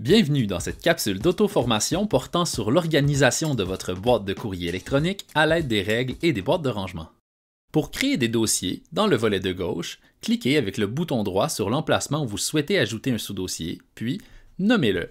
Bienvenue dans cette capsule d'auto-formation portant sur l'organisation de votre boîte de courrier électronique à l'aide des règles et des boîtes de rangement. Pour créer des dossiers, dans le volet de gauche, cliquez avec le bouton droit sur l'emplacement où vous souhaitez ajouter un sous-dossier, puis nommez-le.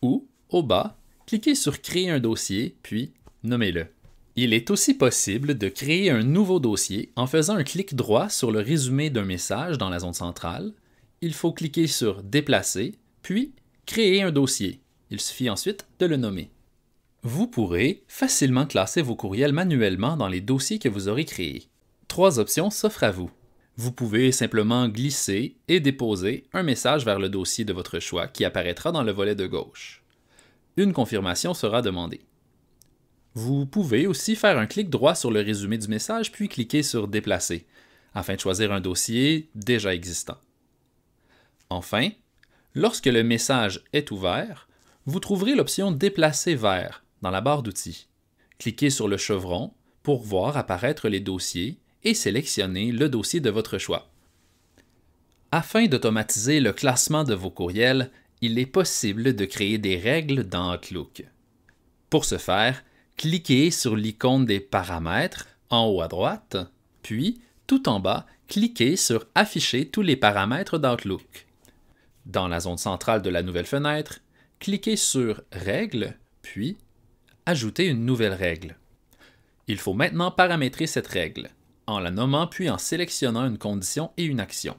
Ou, au bas, cliquez sur Créer un dossier, puis nommez-le. Il est aussi possible de créer un nouveau dossier en faisant un clic droit sur le résumé d'un message dans la zone centrale. Il faut cliquer sur Déplacer, puis Créer un dossier. Il suffit ensuite de le nommer. Vous pourrez facilement classer vos courriels manuellement dans les dossiers que vous aurez créés. Trois options s'offrent à vous. Vous pouvez simplement glisser et déposer un message vers le dossier de votre choix qui apparaîtra dans le volet de gauche. Une confirmation sera demandée. Vous pouvez aussi faire un clic droit sur le résumé du message puis cliquer sur Déplacer afin de choisir un dossier déjà existant. Enfin, Lorsque le message est ouvert, vous trouverez l'option Déplacer vers dans la barre d'outils. Cliquez sur le chevron pour voir apparaître les dossiers et sélectionnez le dossier de votre choix. Afin d'automatiser le classement de vos courriels, il est possible de créer des règles dans Outlook. Pour ce faire, cliquez sur l'icône des paramètres en haut à droite, puis tout en bas, cliquez sur Afficher tous les paramètres d'Outlook. Dans la zone centrale de la nouvelle fenêtre, cliquez sur Règles, puis Ajouter une nouvelle règle. Il faut maintenant paramétrer cette règle, en la nommant puis en sélectionnant une condition et une action.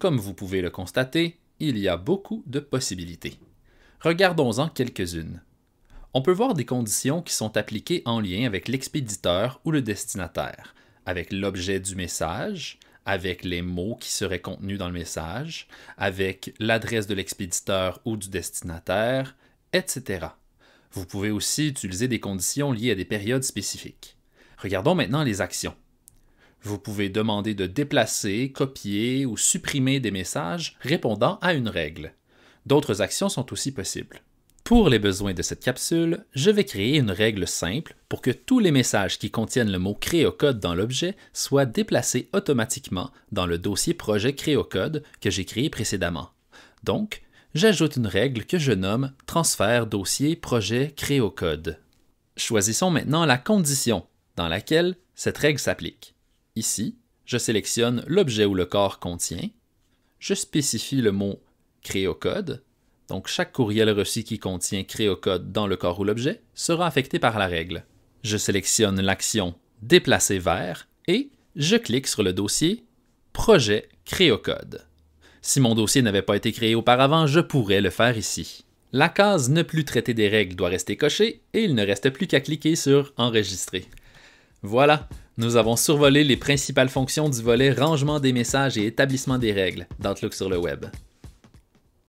Comme vous pouvez le constater, il y a beaucoup de possibilités. Regardons-en quelques-unes. On peut voir des conditions qui sont appliquées en lien avec l'expéditeur ou le destinataire, avec l'objet du message, avec les mots qui seraient contenus dans le message, avec l'adresse de l'expéditeur ou du destinataire, etc. Vous pouvez aussi utiliser des conditions liées à des périodes spécifiques. Regardons maintenant les actions. Vous pouvez demander de déplacer, copier ou supprimer des messages répondant à une règle. D'autres actions sont aussi possibles. Pour les besoins de cette capsule, je vais créer une règle simple pour que tous les messages qui contiennent le mot Créocode dans l'objet soient déplacés automatiquement dans le dossier projet Créocode que j'ai créé précédemment. Donc, j'ajoute une règle que je nomme transfert dossier projet Créocode. Choisissons maintenant la condition dans laquelle cette règle s'applique. Ici, je sélectionne l'objet où le corps contient, je spécifie le mot Créocode donc chaque courriel reçu qui contient créocode dans le corps ou l'objet sera affecté par la règle. Je sélectionne l'action Déplacer vers et je clique sur le dossier Projet créocode. Si mon dossier n'avait pas été créé auparavant, je pourrais le faire ici. La case Ne plus traiter des règles doit rester cochée et il ne reste plus qu'à cliquer sur Enregistrer. Voilà, nous avons survolé les principales fonctions du volet Rangement des messages et établissement des règles d'Outlook sur le web.